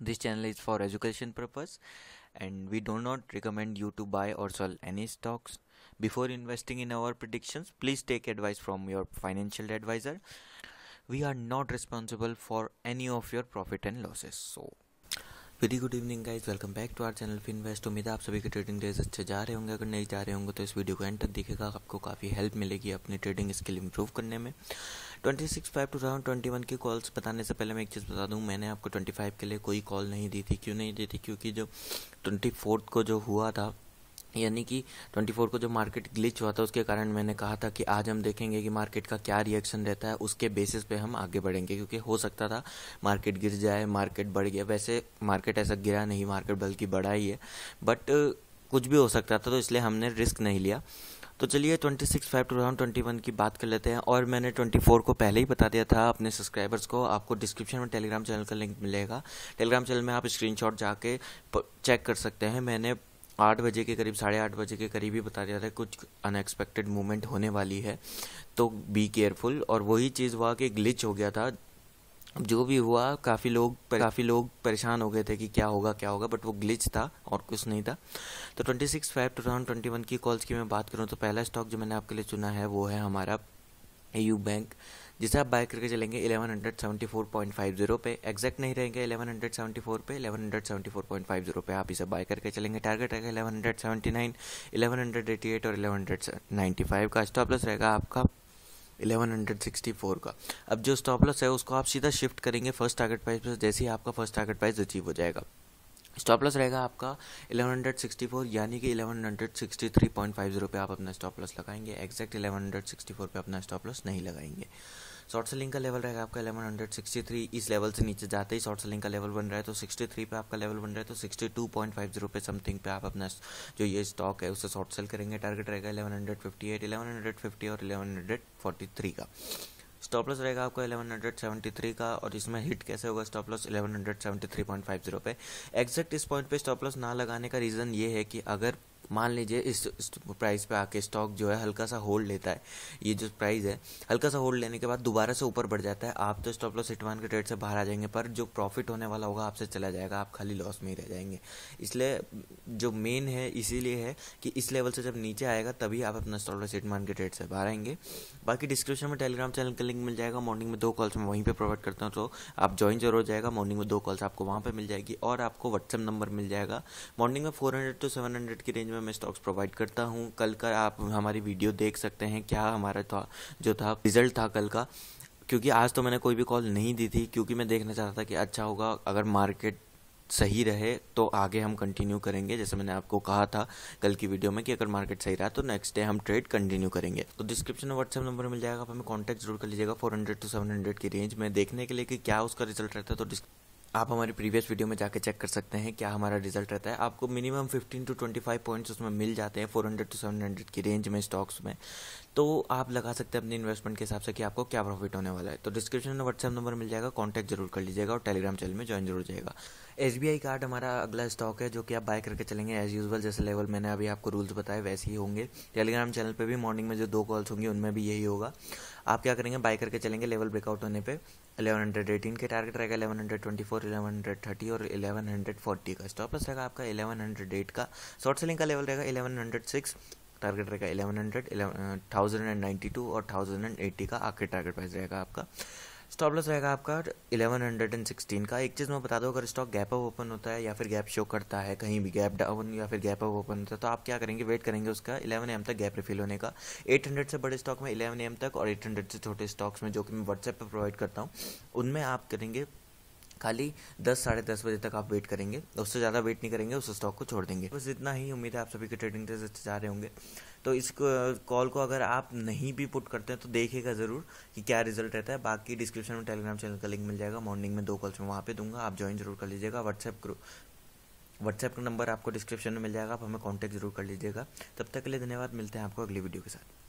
this channel is for education purpose and we do not recommend you to buy or sell any stocks before investing in our predictions please take advice from your financial advisor we are not responsible for any of your profit and losses so very good evening guys welcome back to our channel Finvest उम्मीद है आप सभी के trading days अच्छे जा रहे होंगे अगर नहीं जा रहे होंगे तो इस वीडियो को एंड तक दिखेगा आपको काफ़ी हेल्प मिलेगी अपनी ट्रेडिंग स्किल इंप्रूव करने में twenty six five two thousand twenty one की कॉल्स बताने से पहले मैं एक चीज़ बता दूँ मैंने आपको ट्वेंटी फाइव के लिए कोई कॉल नहीं दी थी क्यों नहीं दी थी क्योंकि जो ट्वेंटी फोर्थ को जो हुआ था यानी कि 24 को जो मार्केट ग्लिच हुआ था उसके कारण मैंने कहा था कि आज हम देखेंगे कि मार्केट का क्या रिएक्शन रहता है उसके बेसिस पे हम आगे बढ़ेंगे क्योंकि हो सकता था मार्केट गिर जाए मार्केट बढ़ गया वैसे मार्केट ऐसा गिरा नहीं मार्केट बल्कि बढ़ा ही है बट कुछ भी हो सकता था तो इसलिए हमने रिस्क नहीं लिया तो चलिए 26 six five two thousand twenty one की बात कर लेते हैं और मैंने 24 को पहले ही बता दिया था अपने सब्सक्राइबर्स को आपको डिस्क्रिप्शन में टेलीग्राम चैनल का लिंक मिलेगा टेलीग्राम चैनल में आप स्क्रीनशॉट जाके चेक कर सकते हैं मैंने आठ बजे के करीब साढ़े आठ बजे के करीब ही बता दिया था कुछ अनएक्सपेक्टेड मूवमेंट होने वाली है तो बी केयरफुल और वही चीज़ हुआ कि ग्लिच हो गया था जो भी हुआ काफी लोग काफी लोग परेशान हो गए थे कि क्या होगा क्या होगा बट वो ग्लिच था और कुछ नहीं था तो twenty six five two thousand twenty one की कॉल्स की मैं बात करूँ तो पहला स्टॉक जो मैंने आपके लिए चुना है वो है हमारा ए यू बैंक जिसे आप बाय करके चलेंगे eleven hundred seventy four point five zero पे एक्जैक्ट नहीं रहेंगे इलेवन हंड्रेड सेवेंटी फोर पे eleven hundred seventy four point five zero पे आप इसे बाय करके चलेंगे टारगेट रहेगा eleven hundred seventy nine eleven hundred eighty eight और इलेवन हंड्रेड नाइन्टी फाइव का स्टॉप लॉस रहेगा आपका 1164 का अब जो स्टॉप लॉस है उसको आप सीधा शिफ्ट करेंगे फर्स्ट टारगेट प्राइस पर जैसे ही आपका फर्स्ट टारगेट प्राइस अचीव हो जाएगा स्टॉप लॉस रहेगा आपका 1164 यानी कि 1163.50 पे आप अपना स्टॉप लॉस लगाएंगे एग्जैक्ट 1164 पे अपना स्टॉप लॉस नहीं लगाएंगे शॉर्ट सेलिंग का लेवल रहेगा आपका इलेवन हंड्रेड सिक्सटी थ्री इस लेवल से नीचे जाते ही शॉर्ट सेलिंग का लेवल बन रहा है तो सिक्सटी थ्री पे आपका लेवल बन रहा है तो sixty two point five zero पे समथिंग पे आप अपना जो ये स्टॉक है उसे शॉर्ट सेल करेंगे टारगेट रहेगा eleven hundred fifty eight eleven hundred fifty और एलेवन हंड्रेड फोर्टी थ्री का स्टॉप लॉस रहेगा आपका एलेवन हंड्रेड सेवेंटी थ्री का और इसमें हिट कैसे होगा stop loss eleven hundred seventy three point five zero पे एक्जैक्ट इस पॉइंट पे स्टॉप लॉस ना लगाने का रीजन ये है कि अगर मान लीजिए इस, इस प्राइस पे आके स्टॉक जो है हल्का सा होल्ड लेता है ये जो प्राइस है हल्का सा होल्ड लेने के बाद दोबारा से ऊपर बढ़ जाता है आप तो स्टॉप लॉस हिट के ट्रेड से बाहर आ जाएंगे पर जो प्रॉफिट होने वाला होगा आपसे चला जाएगा आप खाली लॉस में ही रह जाएंगे इसलिए जो मेन है इसीलिए है कि इस लेवल से जब नीचे आएगा तभी आप अपना स्टॉप लॉस हिट के ट्रेड से बाहर आएंगे बाकी डिस्क्रिप्शन में टेलीग्राम चैनल का लिंक मिल जाएगा मॉर्निंग में दो कॉल्स मैं वहीं पर प्रोवाइड करता हूँ तो आप ज्वाइन जरूर हो जाएगा मॉर्निंग में दो कॉल्स आपको वहाँ पर मिल जाएगी और आपको व्हाट्सएप नंबर मिल जाएगा मॉर्निंग में four hundred to seven hundred की रेंज में में मैं स्टॉक्स प्रोवाइड करता हूँ कल का आप हमारी वीडियो देख सकते हैं क्या हमारा था जो था रिजल्ट था कल का क्योंकि आज तो मैंने कोई भी कॉल नहीं दी थी क्योंकि मैं देखना चाहता था कि अच्छा होगा अगर मार्केट सही रहे तो आगे हम कंटिन्यू करेंगे जैसे मैंने आपको कहा था कल की वीडियो में कि अगर मार्केट सही रहा तो नेक्स्ट डे हम ट्रेड कंटिन्यू करेंगे तो डिस्क्रिप्शन में व्हाट्सएप नंबर मिल जाएगा आप हमें कॉन्टैक्ट जरूर कर लीजिएगा four hundred to seven hundred की रेंज में देखने के लिए कि क्या उसका रिजल्ट रहता है तो आप हमारी प्रीवियस वीडियो में जाके चेक कर सकते हैं क्या हमारा रिजल्ट रहता है आपको मिनिमम 15 टू 25 पॉइंट्स उसमें मिल जाते हैं 400 टू 700 की रेंज में स्टॉक्स में तो आप लगा सकते हैं अपने इन्वेस्टमेंट के हिसाब से कि आपको क्या प्रॉफिट होने वाला है तो डिस्क्रिप्शन में व्हाट्सएप नंबर मिल जाएगा कॉन्टैक्ट जरूर कर लीजिएगा और टेलीग्राम चैनल में ज्वाइन जरूर जाएगा एस कार्ड हमारा अगला स्टॉक है जो कि आप बाय करके चलेंगे एज यूजल जैसे लेवल मैंने अभी आपको रूल्स बताए वैसे ही होंगे टेलीग्राम चैनल पर भी मॉर्निंग में जो दो कॉल्स होंगी उनमें भी यही होगा आप क्या करेंगे बाय करके चलेंगे लेवल ब्रेकआउट होने पर 1118 के टारगेट रहेगा 1124 और 1130 और 1140 का स्टॉप लॉस रहेगा आपका 1108 का शॉर्ट सेलिंग का लेवल रहेगा 1106 टारगेट रहेगा 1100 1092 और 1080 का आखिर टारगेट प्राइस रहेगा आपका स्टॉप लॉस रहेगा आपका 1116 का एक चीज़ मैं बता दूँ अगर स्टॉक गैप अप ओपन होता है या फिर गैप शो करता है कहीं भी गैप डाउन या फिर गैप अप ओपन होता है तो आप क्या करेंगे वेट करेंगे उसका 11 एम तक गैप रिफिल होने का 800 से बड़े स्टॉक में 11 एम तक और 800 से छोटे स्टॉक्स में जो कि मैं व्हाट्सएप पर प्रोवाइड करता हूँ उनमें आप करेंगे खाली दस साढ़े दस बजे तक आप वेट करेंगे उससे ज़्यादा वेट नहीं करेंगे उस स्टॉक को छोड़ देंगे बस इतना ही उम्मीद है आप सभी के ट्रेडिंग से अच्छे जा रहे होंगे तो इस कॉल को अगर आप नहीं भी पुट करते हैं तो देखेगा ज़रूर कि क्या रिजल्ट रहता है बाकी डिस्क्रिप्शन में टेलीग्राम चैनल का लिंक मिल जाएगा मॉर्निंग में दो कॉल्स में वहाँ पर दूंगा आप ज्वाइन जरूर कर लीजिएगा व्हाट्सएप ग्रुप व्हाट्सएप का नंबर आपको डिस्क्रिप्शन में मिल जाएगा आप हमें कॉन्टैक्ट जरूर कर लीजिएगा तब तक के लिए धन्यवाद मिलते हैं आपको अगली वीडियो के साथ